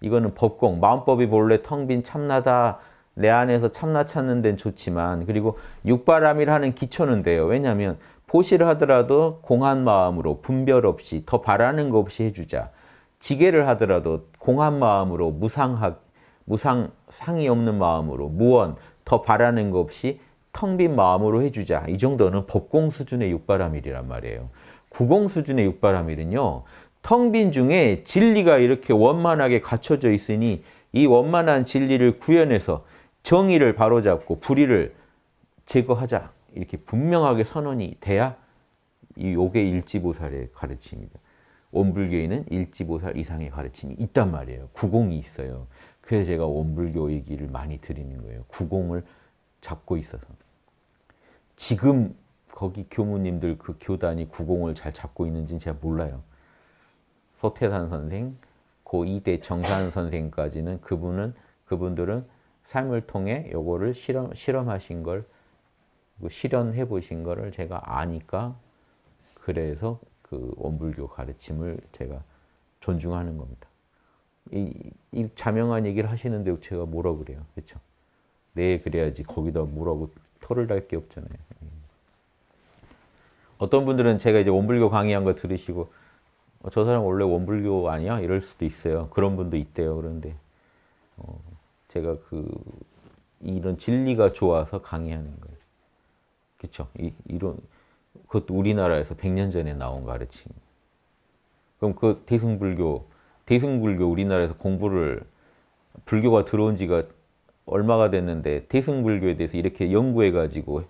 이거는 법공, 마음법이 본래 텅 빈 참나다. 내 안에서 참나 찾는 데는 좋지만 그리고 육바람이라는 기초는 돼요. 왜냐하면 보시를 하더라도 공한 마음으로 분별 없이 더 바라는 거 없이 해주자. 지게를 하더라도 공한 마음으로 무상학, 무상 상이 없는 마음으로 무언더 바라는 거 없이 텅 빈 마음으로 해주자. 이 정도는 법공 수준의 육바람일이란 말이에요. 구공 수준의 육바람일은요. 텅빈 중에 진리가 이렇게 원만하게 갖춰져 있으니 이 원만한 진리를 구현해서 정의를 바로잡고 불의를 제거하자 이렇게 분명하게 선언이 돼야 이게 일지보살의 가르침입니다. 원불교에는 일지보살 이상의 가르침이 있단 말이에요. 구공이 있어요. 그래서 제가 원불교 얘기를 많이 드리는 거예요. 구공을 잡고 있어서. 지금 거기 교무님들 그 교단이 구공을 잘 잡고 있는지는 제가 몰라요. 소태산 선생, 고2대 정산 선생까지는 그분은 그분들은 삶을 통해 요거를 실험 실험하신 걸 그 실현해 보신 거를 제가 아니까 그래서 그 원불교 가르침을 제가 존중하는 겁니다. 이, 이 자명한 얘기를 하시는데 제가 뭐라 그래요, 그렇죠? 네, 그래야지 거기다 뭐라고 표를 달 게 없잖아요. 예. 어떤 분들은 제가 이제 원불교 강의한 거 들으시고 어, 저 사람 원래 원불교 아니야? 이럴 수도 있어요. 그런 분도 있대요. 그런데 어, 제가 그 이런 진리가 좋아서 강의하는 거예요. 그렇죠? 이, 이런 그것도 우리나라에서 100년 전에 나온 가르침. 그럼 그 대승불교, 대승불교 우리나라에서 공부를 불교가 들어온 지가 얼마가 됐는데 대승불교에 대해서 이렇게 연구해가지고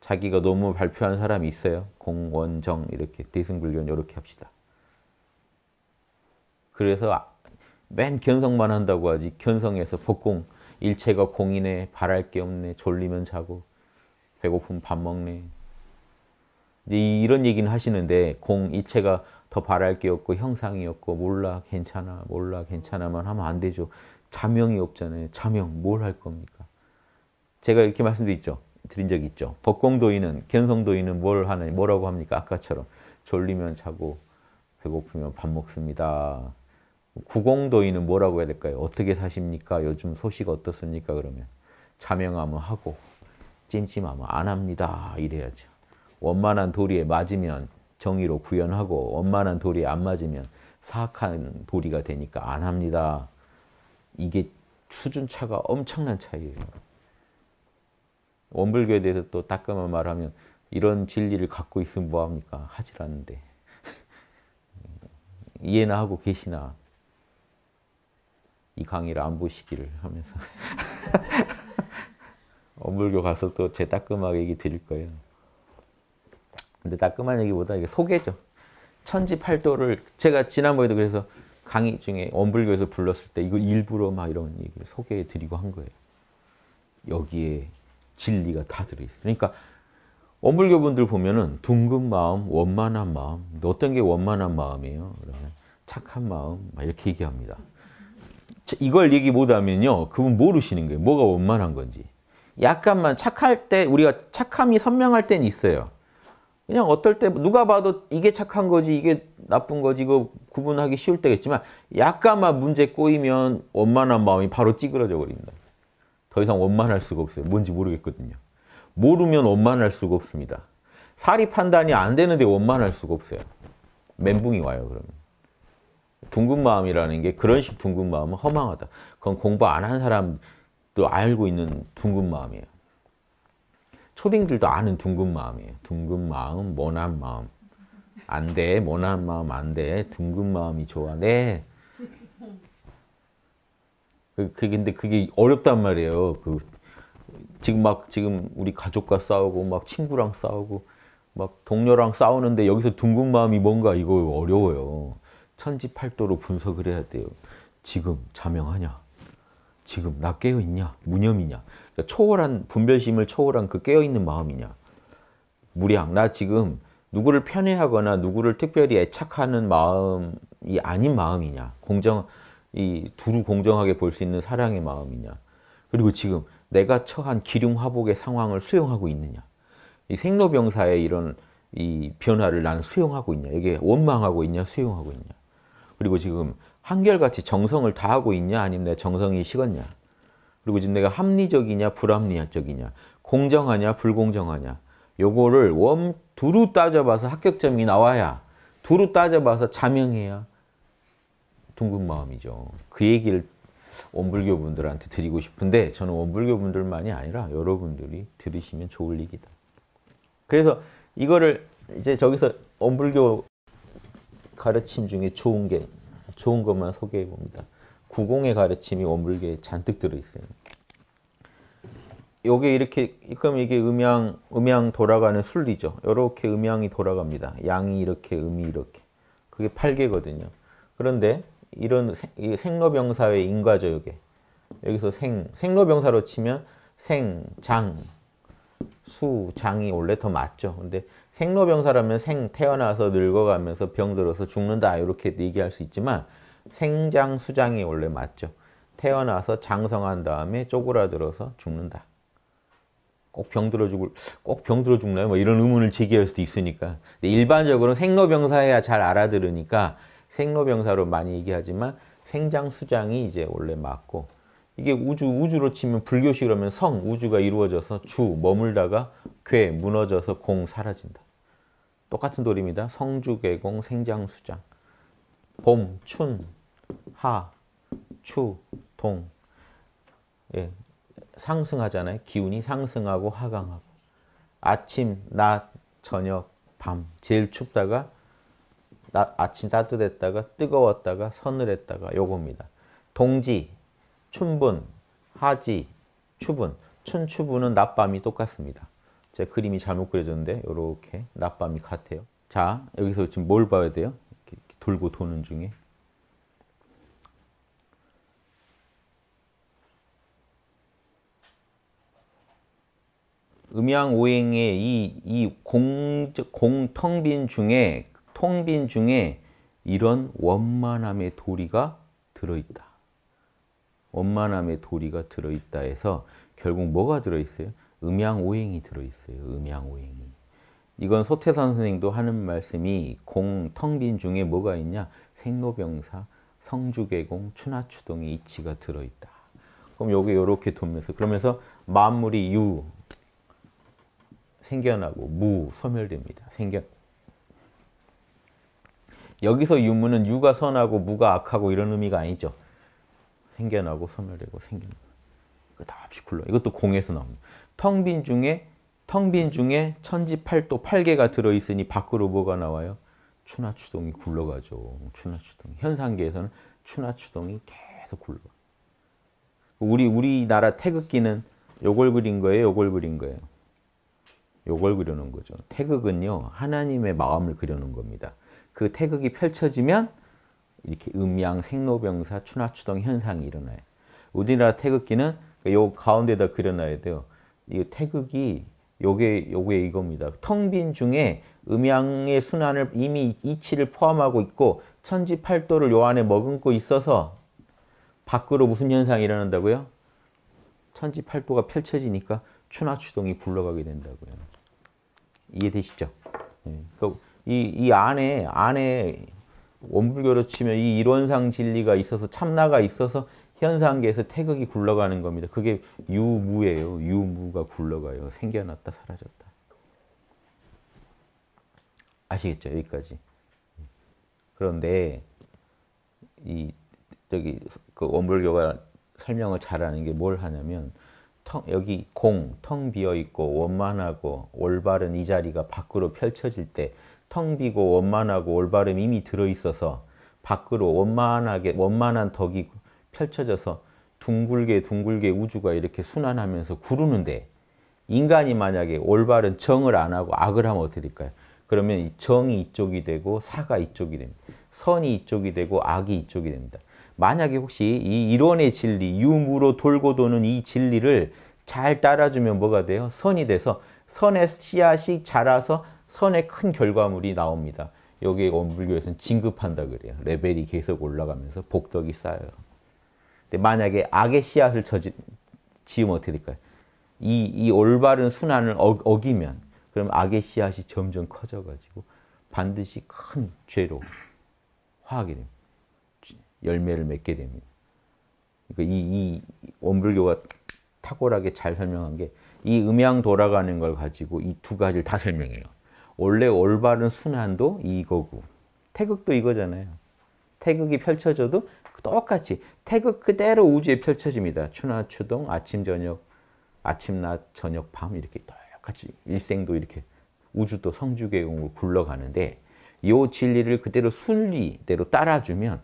자기가 너무 발표한 사람이 있어요. 공원정 이렇게 대승불교는 이렇게 합시다. 그래서 아, 맨 견성만 한다고 하지 견성에서 복공 일체가 공이네 바랄 게 없네 졸리면 자고 배고프밥 먹네 이제 이런 얘기는 하시는데 공 이체가 더 바랄 게 없고 형상이 없고 몰라 괜찮아 몰라 괜찮아만 하면 안 되죠 자명이 없잖아요 자명 뭘 할 겁니까 제가 이렇게 말씀드렸죠 드린 적 있죠 법공도인은 견성도인은 뭘 하는 뭐라고 합니까 아까처럼 졸리면 자고 배고프면 밥 먹습니다 구공도인은 뭐라고 해야 될까요? 어떻게 사십니까? 요즘 소식 어떻습니까? 그러면 자명하면 하고 찜찜하면 안 합니다. 이래야죠. 원만한 도리에 맞으면 정의로 구현하고 원만한 도리에 안 맞으면 사악한 도리가 되니까 안 합니다. 이게 수준 차가 엄청난 차이예요. 원불교에 대해서 또 따끔한 말하면 이런 진리를 갖고 있으면 뭐합니까? 하질 않는데. 이해나 하고 계시나 이 강의를 안 보시기를 하면서 엄불교 가서 또 제 따끔하게 얘기 드릴 거예요. 근데 따끔한 얘기보다 이게 소개죠. 천지팔도를 제가 지난번에도 그래서 강의 중에 원불교에서 불렀을 때 이걸 일부러 막 이런 얘기를 소개해 드리고 한 거예요. 여기에 진리가 다 들어있어요. 그러니까 원불교 분들 보면은 둥근 마음, 원만한 마음, 어떤 게 원만한 마음이에요? 착한 마음, 막 이렇게 얘기합니다. 이걸 얘기 못하면요. 그분 모르시는 거예요. 뭐가 원만한 건지. 약간만 착할 때 우리가 착함이 선명할 때는 있어요. 그냥 어떨 때 누가 봐도 이게 착한 거지 이게 나쁜 거지 이거 구분하기 쉬울 때겠지만 약간만 문제 꼬이면 원만한 마음이 바로 찌그러져 버립니다. 더 이상 원만할 수가 없어요. 뭔지 모르겠거든요. 모르면 원만할 수가 없습니다. 사리 판단이 안 되는데 원만할 수가 없어요. 멘붕이 와요 그러면. 둥근 마음이라는 게 그런 식 둥근 마음은 허망하다. 그건 공부 안 한 사람도 알고 있는 둥근 마음이에요. 초딩들도 아는 둥근 마음이에요. 둥근 마음, 모난 마음. 안 돼, 모난 마음 안 돼. 둥근 마음이 좋아. 네. 그게 그, 근데 그게 어렵단 말이에요. 그 지금 막 지금 우리 가족과 싸우고 막 친구랑 싸우고 막 동료랑 싸우는데 여기서 둥근 마음이 뭔가 이거 어려워요. 천지팔도로 분석을 해야 돼요. 지금 자명하냐? 지금 나 깨어있냐? 무념이냐? 그러니까 초월한 분별심을 초월한 그 깨어있는 마음이냐? 무량, 나 지금 누구를 편애하거나 누구를 특별히 애착하는 마음이 아닌 마음이냐? 공정, 이 두루 공정하게 볼 수 있는 사랑의 마음이냐? 그리고 지금 내가 처한 기륭화복의 상황을 수용하고 있느냐? 이 생로병사의 이런 이 변화를 나는 수용하고 있냐? 이게 원망하고 있냐? 수용하고 있냐? 그리고 지금 한결같이 정성을 다하고 있냐 아니면 내 정성이 식었냐 그리고 지금 내가 합리적이냐 불합리적이냐 공정하냐 불공정하냐 요거를 원 두루 따져봐서 합격점이 나와야 두루 따져봐서 자명해야 둥근 마음이죠. 그 얘기를 원불교 분들한테 드리고 싶은데 저는 원불교 분들만이 아니라 여러분들이 들으시면 좋을 얘기다. 그래서 이거를 이제 저기서 원불교 가르침 중에 좋은 게 좋은 것만 소개해 봅니다. 구공의 가르침이 원불교에 잔뜩 들어 있어요. 요게 이렇게 그럼 이게 음양 음양 돌아가는 순리죠. 이렇게 음양이 돌아갑니다. 양이 이렇게 음이 이렇게. 그게 8개거든요. 그런데 이런 생로병사의 인과죠, 요게. 여기서 생 생로병사로 치면 생, 장, 수, 장이 원래 더 맞죠. 근데 생로병사라면 생 태어나서 늙어가면서 병들어서 죽는다 이렇게 얘기할 수 있지만 생장 수장이 원래 맞죠. 태어나서 장성한 다음에 쪼그라들어서 죽는다. 꼭 병들어 죽을 꼭 병들어 죽나요? 뭐 이런 의문을 제기할 수도 있으니까. 일반적으로 생로병사야잘 알아들으니까 생로병사로 많이 얘기하지만 생장 수장이 이제 원래 맞고 이게 우주 우주로 치면 불교식이라면성 우주가 이루어져서 주 머물다가 괴 무너져서 공 사라진다. 똑같은 돌입니다. 성주개공, 생장수장. 봄, 춘, 하, 추, 동. 예, 상승하잖아요. 기운이 상승하고 하강하고. 아침, 낮, 저녁, 밤. 제일 춥다가 나, 아침 따뜻했다가 뜨거웠다가 서늘했다가 요겁니다. 동지, 춘분, 하지, 추분. 춘추분은 낮밤이 똑같습니다. 제 그림이 잘못 그려졌는데 이렇게 낮밤이 같아요. 자 여기서 지금 뭘 봐야 돼요? 돌고 도는 중에 음양오행의 이, 이 공, 공텅빈 중에, 통빈 중에 이런 원만함의 도리가 들어있다. 원만함의 도리가 들어있다 해서 결국 뭐가 들어있어요? 음양오행이 들어있어요. 음양오행이. 이건 소태산 선생도 하는 말씀이 공 텅 빈 중에 뭐가 있냐? 생로병사, 성주계공, 추나추동의 이치가 들어있다. 그럼 여기 이렇게 돌면서 그러면서 만물이 유 생겨나고 무 소멸됩니다. 생겨 여기서 유무는 유가 선하고 무가 악하고 이런 의미가 아니죠. 생겨나고 소멸되고 생깁니다. 나피쿨러 이것도 공에서 나옵니다. 텅빈 중에 텅빈 중에 천지 팔도 8개가 들어있으니 밖으로 뭐가 나와요? 추나추동이 굴러가죠. 추나추동. 현상계에서는 추나추동이 계속 굴러. 우리 우리나라 태극기는 요걸 그린 거예요. 요걸 그린 거예요. 요걸 그려놓은 거죠. 태극은요. 하나님의 마음을 그려놓은 겁니다. 그 태극이 펼쳐지면 이렇게 음양, 생로병사, 추나추동 현상이 일어나요. 우리나라 태극기는 그러니까 요 가운데다 그려놔야 돼요. 이 태극이 요게 요게 이겁니다. 텅빈 중에 음양의 순환을 이미 이치를 포함하고 있고 천지팔도를 요 안에 머금고 있어서 밖으로 무슨 현상이 일어난다고요? 천지팔도가 펼쳐지니까 추나추동이 굴러가게 된다고요. 이해되시죠? 예. 그러니까 이, 이 안에 안에 원불교로 치면 이 이론상 진리가 있어서 참나가 있어서 현상계에서 태극이 굴러가는 겁니다. 그게 유무예요. 유무가 굴러가요. 생겨났다 사라졌다. 아시겠죠? 여기까지. 그런데 이 저기 그 원불교가 설명을 잘하는 게 뭘 하냐면 텅, 여기 공, 텅 비어 있고 원만하고 올바른 이 자리가 밖으로 펼쳐질 때 텅 비고 원만하고 올바름 이미 들어 있어서 밖으로 원만하게 원만한 덕이 펼쳐져서 둥글게 둥글게 우주가 이렇게 순환하면서 구르는데 인간이 만약에 올바른 정을 안 하고 악을 하면 어떻게 될까요? 그러면 정이 이쪽이 되고 사가 이쪽이 됩니다. 선이 이쪽이 되고 악이 이쪽이 됩니다. 만약에 혹시 이 이론의 진리, 유무로 돌고 도는 이 진리를 잘 따라주면 뭐가 돼요? 선이 돼서 선의 씨앗이 자라서 선의 큰 결과물이 나옵니다. 여기 원불교에서는 진급한다 그래요. 레벨이 계속 올라가면서 복덕이 쌓여요. 네, 만약에 악의 씨앗을 저지, 지으면 어떻게 될까요? 이, 이 올바른 순환을 어, 기면 그럼 악의 씨앗이 점점 커져가지고 반드시 큰 죄로 화하게 됩니다. 열매를 맺게 됩니다. 그러니까 이, 이 원불교가 탁월하게 잘 설명한 게 이 음양 돌아가는 걸 가지고 이 두 가지를 다 설명해요. 원래 올바른 순환도 이거고 태극도 이거잖아요. 태극이 펼쳐져도 똑같이 태극 그대로 우주에 펼쳐집니다. 추나 추동, 아침 저녁, 아침 낮 저녁 밤 이렇게 똑같이 일생도 이렇게 우주도 성주계공으 굴러가는데 이 진리를 그대로 순리대로 따라주면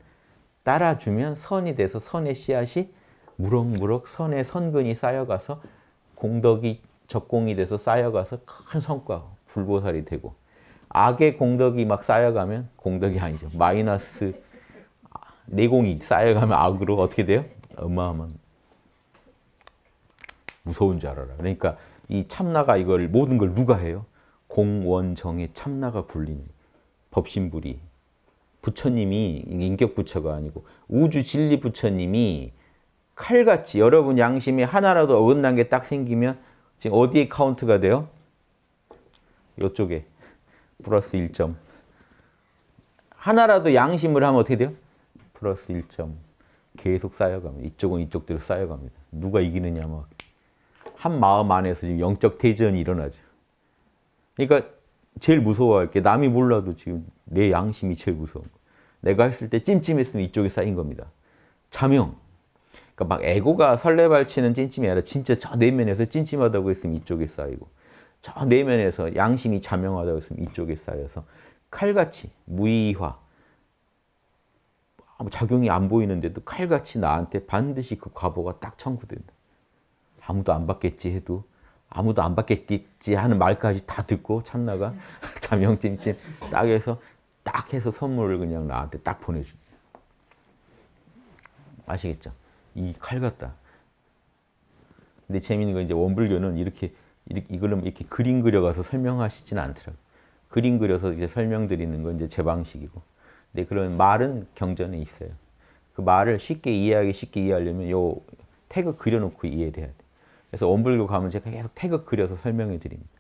따라주면 선이 돼서 선의 씨앗이 무럭무럭 선의 선근이 쌓여가서 공덕이 적공이 돼서 쌓여가서 큰 성과 불보살이 되고 악의 공덕이 막 쌓여가면 공덕이 아니죠. 마이너스 내공이 쌓여가면 악으로 아, 어떻게 돼요? 어마어마한 무서운 줄 알아라. 그러니까 이 참나가 이걸 모든 걸 누가 해요? 공원정의 참나가 굴리 법신불이 부처님이 인격 부처가 아니고 우주 진리 부처님이 칼같이 여러분 양심이 하나라도 어긋난 게 딱 생기면 지금 어디에 카운트가 돼요? 이쪽에 플러스 1점 하나라도 양심을 하면 어떻게 돼요? 플러스 1점 계속 쌓여갑니다. 이쪽은 이쪽대로 쌓여갑니다. 누가 이기느냐 막한 마음 안에서 지금 영적 대전이 일어나죠. 그러니까 제일 무서워할 게 남이 몰라도 지금 내 양심이 제일 무서운 거. 내가 했을 때 찜찜했으면 이쪽에 쌓인 겁니다. 자명. 그러니까 막 에고가 설레발치는 찜찜이 아니라 진짜 저 내면에서 찜찜하다고 했으면 이쪽에 쌓이고 저 내면에서 양심이 자명하다고 했으면 이쪽에 쌓여서 칼같이 무의화 아무 작용이 안 보이는데도 칼같이 나한테 반드시 그 과보가 딱 청구된다. 아무도 안 받겠지 해도 아무도 안 받겠지 하는 말까지 다 듣고 참나가 자명찜찜 딱 해서 딱 해서 선물을 그냥 나한테 딱 보내준다. 아시겠죠? 이 칼 같다. 근데 재밌는 건 이제 원불교는 이렇게 이걸 이렇게 그림 그려가서 설명하시지 않더라고. 그림 그려서 이제 설명드리는 건 이제 제 방식이고 네, 데 그런 말은 경전에 있어요. 그 말을 쉽게 이해하기 쉽게 이해하려면 요 태그 그려놓고 이해를 해야 돼. 그래서 원불교 가면 제가 계속 태극 그려서 설명해 드립니다.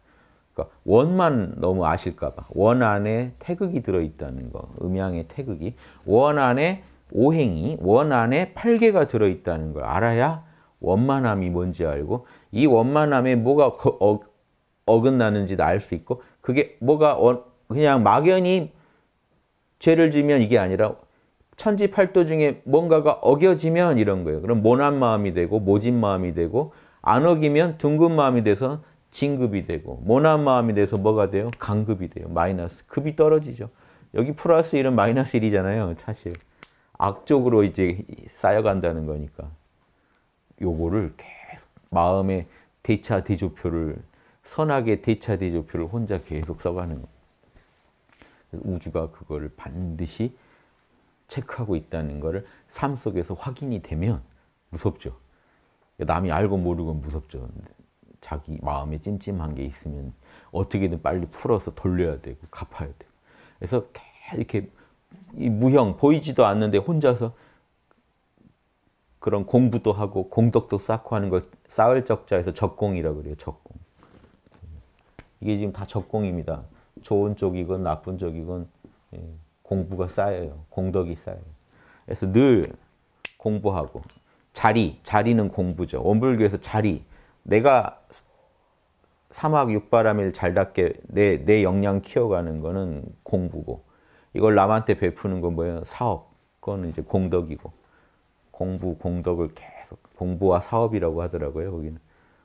그러니까 원만 너무 아실까봐 원 안에 태극이 들어있다는 거, 음양의 태극이 원 안에 오행이 원 안에 팔개가 들어있다는 걸 알아야 원만함이 뭔지 알고 이 원만함에 뭐가 거, 어, 어긋나는지도 알 수 있고 그게 뭐가 원, 그냥 막연히 죄를 지면 이게 아니라 천지팔도 중에 뭔가가 어겨지면 이런 거예요. 그럼 모난 마음이 되고 모진 마음이 되고 안 어기면 둥근 마음이 돼서 진급이 되고 모난 마음이 돼서 뭐가 돼요? 강급이 돼요. 마이너스. 급이 떨어지죠. 여기 플러스 1은 마이너스 1이잖아요. 사실. 악쪽으로 이제 쌓여간다는 거니까. 요거를 계속 마음의 대차 대조표를 선하게 대차 대조표를 혼자 계속 써가는 거예요. 우주가 그거를 반드시 체크하고 있다는 것을 삶 속에서 확인이 되면 무섭죠. 남이 알고 모르고 무섭죠. 자기 마음에 찜찜한 게 있으면 어떻게든 빨리 풀어서 돌려야 되고 갚아야 되고. 그래서 이렇게 무형 보이지도 않는데 혼자서 그런 공부도 하고 공덕도 쌓고 하는 걸 쌓을 적자에서 적공이라고 그래요. 적공. 이게 지금 다 적공입니다. 좋은 쪽이건 나쁜 쪽이건 예, 공부가 쌓여요. 공덕이 쌓여요. 그래서 늘 공부하고 자리, 자리는 공부죠. 원불교에서 자리. 내가 사막 육바람일 잘답게 내, 내 역량 키워가는 거는 공부고 이걸 남한테 베푸는 건 뭐예요? 사업. 그건 이제 공덕이고 공부, 공덕을 계속 공부와 사업이라고 하더라고요. 거기는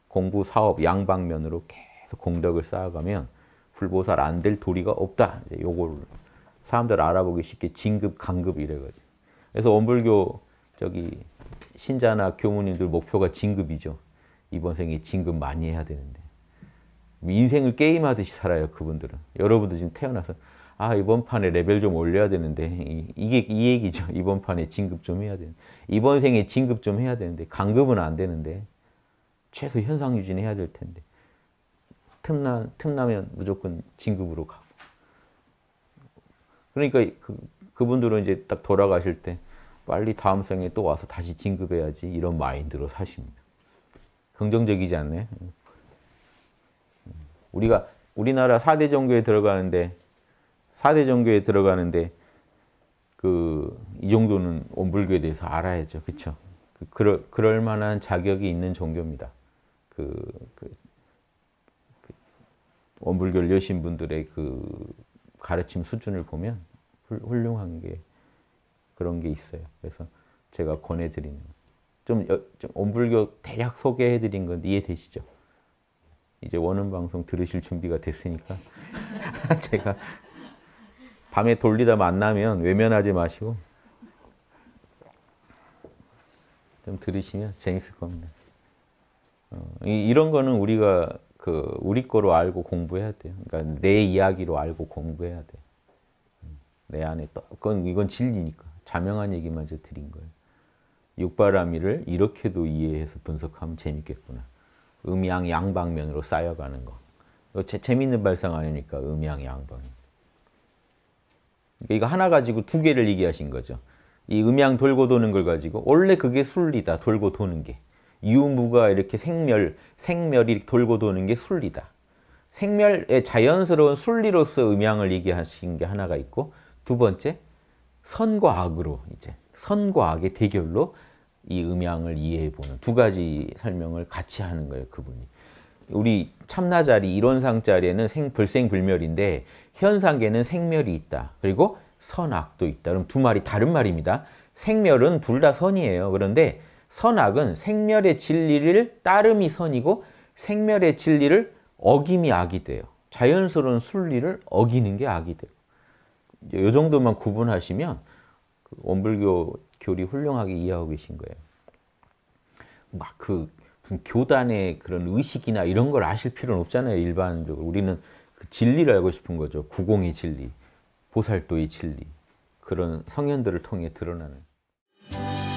공부, 사업 양방면으로 계속 공덕을 쌓아가면 불보살 안 될 도리가 없다. 이제 요걸 사람들 알아보기 쉽게 진급, 강급 이래가지고. 그래서 원불교 저기 신자나 교무님들 목표가 진급이죠. 이번 생에 진급 많이 해야 되는데. 인생을 게임하듯이 살아요, 그분들은. 여러분도 지금 태어나서 아, 이번 판에 레벨 좀 올려야 되는데 이게 이 얘기죠. 이번 판에 진급 좀 해야 되는 이번 생에 진급 좀 해야 되는데 강급은 안 되는데 최소 현상 유지는 해야 될 텐데 틈나, 틈나면 무조건 진급으로 가고. 그러니까 그, 그분들은 이제 딱 돌아가실 때 빨리 다음 생에 또 와서 다시 진급해야지 이런 마인드로 사십니다. 긍정적이지 않네. 우리가 우리나라 4대 종교에 들어가는데 4대 종교에 들어가는데 그 이 정도는 온불교에 대해서 알아야죠. 그렇죠? 그 그럴 만한 자격이 있는 종교입니다. 그, 그 원불교를 뭐 여신 분들의 그 가르침 수준을 보면 훌륭한 게 그런 게 있어요. 그래서 제가 권해드리는 좀, 좀 원불교 대략 소개해드린 건 이해되시죠? 이제 원은 방송 들으실 준비가 됐으니까 제가 밤에 돌리다 만나면 외면하지 마시고 좀 들으시면 재밌을 겁니다. 어, 이, 이런 거는 우리가 그 우리 거로 알고 공부해야 돼요. 그러니까 내 이야기로 알고 공부해야 돼. 음, 내 안에 또 그건 이건 진리니까 자명한 얘기만 저 드린 거예요. 육바라밀을 이렇게도 이해해서 분석하면 재밌겠구나. 음양 양방면으로 쌓여가는 거. 이거 재, 재밌는 발상 아니니까 음양 양방. 그러니까 이거 하나 가지고 두 개를 얘기하신 거죠. 이 음양 돌고 도는 걸 가지고 원래 그게 순리다. 돌고 도는 게. 유무가 이렇게 생멸, 생멸이 돌고 도는 게 순리다. 생멸의 자연스러운 순리로서 음양을 얘기하신 게 하나가 있고 두 번째 선과 악으로 이제 선과 악의 대결로 이 음양을 이해해보는 두 가지 설명을 같이 하는 거예요 그분이. 우리 참나자리 이론상자리에는 생, 불생불멸인데 현상계는 생멸이 있다. 그리고 선악도 있다. 그럼 두 말이 다른 말입니다. 생멸은 둘 다 선이에요. 그런데 선악은 생멸의 진리를 따름이 선이고 생멸의 진리를 어김이 악이 돼요. 자연스러운 순리를 어기는 게 악이 돼요. 이 정도만 구분하시면 그 원불교 교리 훌륭하게 이해하고 계신 거예요. 막 그 교단의 그런 의식이나 이런 걸 아실 필요는 없잖아요. 일반적으로 우리는 그 진리를 알고 싶은 거죠. 구공의 진리, 보살도의 진리 그런 성현들을 통해 드러나는.